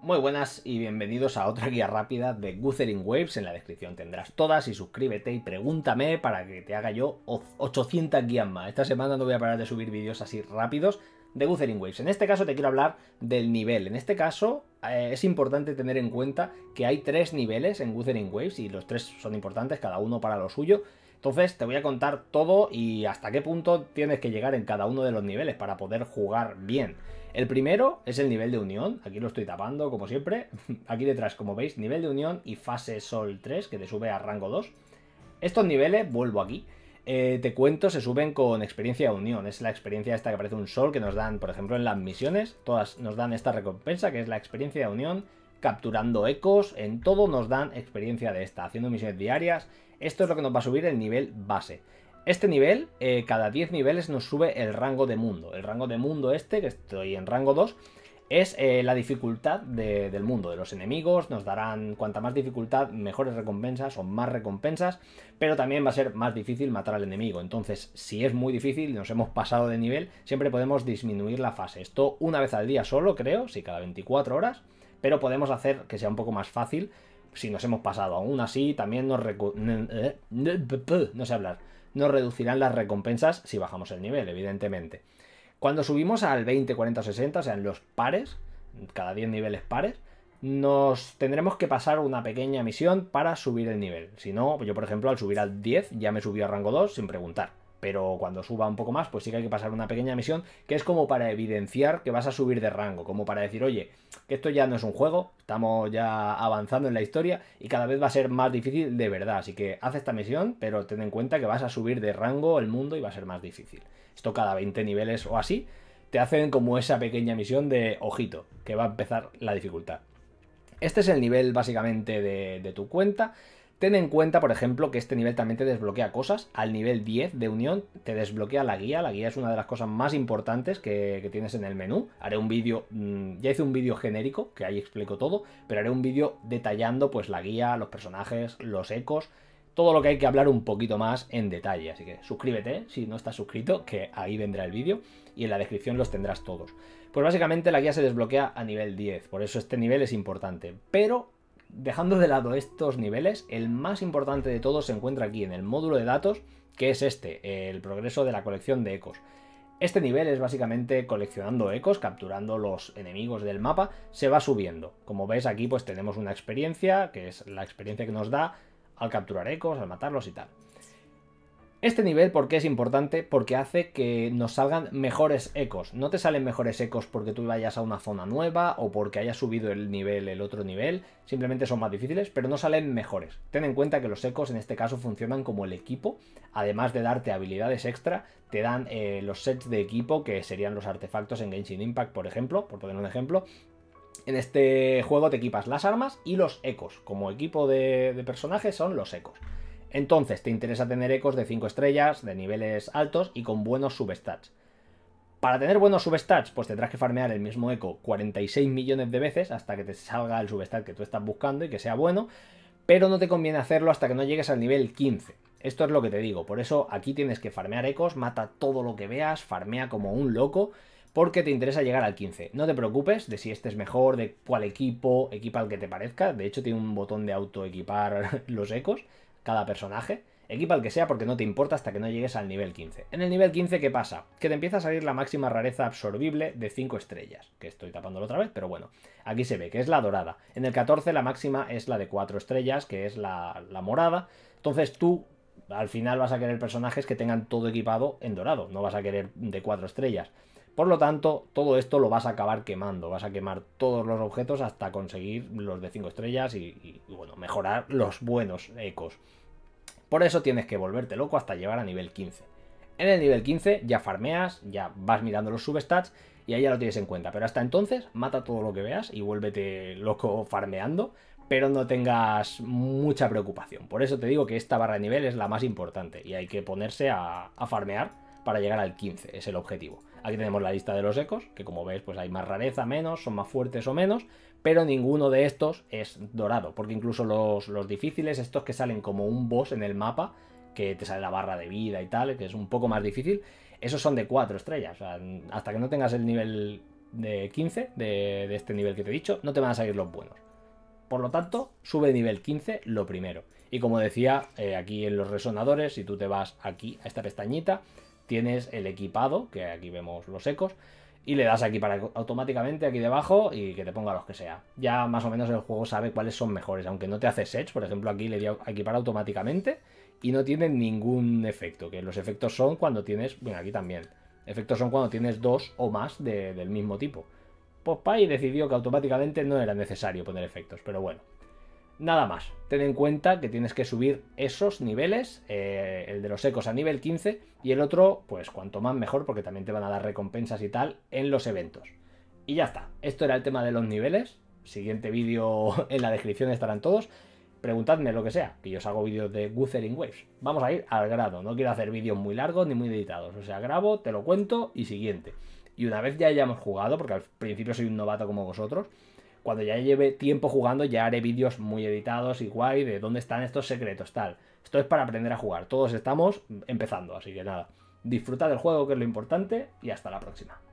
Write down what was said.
Muy buenas y bienvenidos a otra guía rápida de Guthering Waves. En la descripción tendrás todas y suscríbete y pregúntame para que te haga yo 800 guías más. Esta semana no voy a parar de subir vídeos así rápidos de Guthering Waves. En este caso te quiero hablar del nivel. En este caso eh, es importante tener en cuenta que hay tres niveles en Guthering Waves y los tres son importantes, cada uno para lo suyo. Entonces te voy a contar todo y hasta qué punto tienes que llegar en cada uno de los niveles para poder jugar bien. El primero es el nivel de unión, aquí lo estoy tapando como siempre, aquí detrás como veis, nivel de unión y fase sol 3 que te sube a rango 2. Estos niveles, vuelvo aquí, eh, te cuento, se suben con experiencia de unión, es la experiencia esta que parece un sol que nos dan, por ejemplo, en las misiones, todas nos dan esta recompensa que es la experiencia de unión, capturando ecos, en todo nos dan experiencia de esta, haciendo misiones diarias, esto es lo que nos va a subir el nivel base. Este nivel, eh, cada 10 niveles nos sube el rango de mundo. El rango de mundo este, que estoy en rango 2, es eh, la dificultad del mundo, de los enemigos, nos darán cuanta más dificultad, mejores recompensas o más recompensas, pero también va a ser más difícil matar al enemigo. Entonces, si es muy difícil y nos hemos pasado de nivel, siempre podemos disminuir la fase. Esto una vez al día solo, creo, si cada 24 horas, pero podemos hacer que sea un poco más fácil si nos hemos pasado. Aún así, también nos... Eh, no sé hablar. Nos reducirán las recompensas si bajamos el nivel, evidentemente. Cuando subimos al 20, 40 60, o sea, en los pares, cada 10 niveles pares, nos tendremos que pasar una pequeña misión para subir el nivel. Si no, yo por ejemplo al subir al 10 ya me subí a rango 2 sin preguntar pero cuando suba un poco más, pues sí que hay que pasar una pequeña misión que es como para evidenciar que vas a subir de rango, como para decir, oye, que esto ya no es un juego, estamos ya avanzando en la historia y cada vez va a ser más difícil de verdad, así que haz esta misión, pero ten en cuenta que vas a subir de rango el mundo y va a ser más difícil. Esto cada 20 niveles o así, te hacen como esa pequeña misión de ojito, que va a empezar la dificultad. Este es el nivel básicamente de, de tu cuenta Ten en cuenta, por ejemplo, que este nivel también te desbloquea cosas. Al nivel 10 de unión te desbloquea la guía. La guía es una de las cosas más importantes que, tienes en el menú. Haré un vídeo, mm, ya hice un vídeo genérico, que ahí explico todo, pero haré un vídeo detallando pues la guía, los personajes, los ecos, todo lo que hay que hablar un poquito más en detalle. Así que suscríbete ¿eh? si no estás suscrito, que ahí vendrá el vídeo y en la descripción los tendrás todos. Pues básicamente la guía se desbloquea a nivel 10, por eso este nivel es importante. Pero Dejando de lado estos niveles, el más importante de todos se encuentra aquí en el módulo de datos, que es este, el progreso de la colección de ecos. Este nivel es básicamente coleccionando ecos, capturando los enemigos del mapa, se va subiendo. Como veis aquí pues tenemos una experiencia, que es la experiencia que nos da al capturar ecos, al matarlos y tal. Este nivel, ¿por qué es importante? Porque hace que nos salgan mejores ecos. No te salen mejores ecos porque tú vayas a una zona nueva o porque hayas subido el nivel, el otro nivel. Simplemente son más difíciles, pero no salen mejores. Ten en cuenta que los ecos en este caso funcionan como el equipo. Además de darte habilidades extra, te dan eh, los sets de equipo que serían los artefactos en Genshin Impact, por ejemplo, por poner un ejemplo. En este juego te equipas las armas y los ecos. Como equipo de, de personajes son los ecos. Entonces, te interesa tener ecos de 5 estrellas, de niveles altos y con buenos substats. Para tener buenos substats, pues tendrás que farmear el mismo eco 46 millones de veces hasta que te salga el substat que tú estás buscando y que sea bueno, pero no te conviene hacerlo hasta que no llegues al nivel 15. Esto es lo que te digo, por eso aquí tienes que farmear ecos, mata todo lo que veas, farmea como un loco, porque te interesa llegar al 15. No te preocupes de si este es mejor, de cuál equipo, equipa al que te parezca, de hecho tiene un botón de autoequipar los ecos, cada personaje. Equipa el que sea porque no te importa hasta que no llegues al nivel 15. En el nivel 15, ¿qué pasa? Que te empieza a salir la máxima rareza absorbible de 5 estrellas, que estoy tapándolo otra vez, pero bueno, aquí se ve que es la dorada. En el 14 la máxima es la de 4 estrellas, que es la, la morada. Entonces tú al final vas a querer personajes que tengan todo equipado en dorado, no vas a querer de 4 estrellas. Por lo tanto, todo esto lo vas a acabar quemando, vas a quemar todos los objetos hasta conseguir los de 5 estrellas y, bueno, mejorar los buenos ecos. Por eso tienes que volverte loco hasta llegar a nivel 15. En el nivel 15 ya farmeas, ya vas mirando los substats y ahí ya lo tienes en cuenta. Pero hasta entonces, mata todo lo que veas y vuélvete loco farmeando, pero no tengas mucha preocupación. Por eso te digo que esta barra de nivel es la más importante y hay que ponerse a, a farmear para llegar al 15, es el objetivo. Aquí tenemos la lista de los ecos, que como veis, pues hay más rareza, menos, son más fuertes o menos, pero ninguno de estos es dorado, porque incluso los, los difíciles, estos que salen como un boss en el mapa, que te sale la barra de vida y tal, que es un poco más difícil, esos son de 4 estrellas. hasta que no tengas el nivel de 15, de, este nivel que te he dicho, no te van a salir los buenos. Por lo tanto, sube nivel 15 lo primero. Y como decía, eh, aquí en los resonadores, si tú te vas aquí a esta pestañita, tienes el equipado, que aquí vemos los ecos, y le das aquí para automáticamente aquí debajo y que te ponga los que sea. Ya más o menos el juego sabe cuáles son mejores, aunque no te hace sets, por ejemplo, aquí le dio a equipar automáticamente y no tiene ningún efecto, que los efectos son cuando tienes, bueno, aquí también, efectos son cuando tienes dos o más del mismo tipo. Pues Pai decidió que automáticamente no era necesario poner efectos, pero bueno, Nada más, ten en cuenta que tienes que subir esos niveles, eh, el de los ecos a nivel 15 y el otro, pues cuanto más mejor porque también te van a dar recompensas y tal en los eventos. Y ya está, esto era el tema de los niveles, siguiente vídeo en la descripción estarán todos. Preguntadme lo que sea, que yo os hago vídeos de Wuthering Waves. Vamos a ir al grado, no quiero hacer vídeos muy largos ni muy editados. O sea, grabo, te lo cuento y siguiente. Y una vez ya hayamos jugado, porque al principio soy un novato como vosotros, cuando ya lleve tiempo jugando, ya haré vídeos muy editados y guay de dónde están estos secretos, tal. Esto es para aprender a jugar. Todos estamos empezando, así que nada. Disfruta del juego, que es lo importante, y hasta la próxima.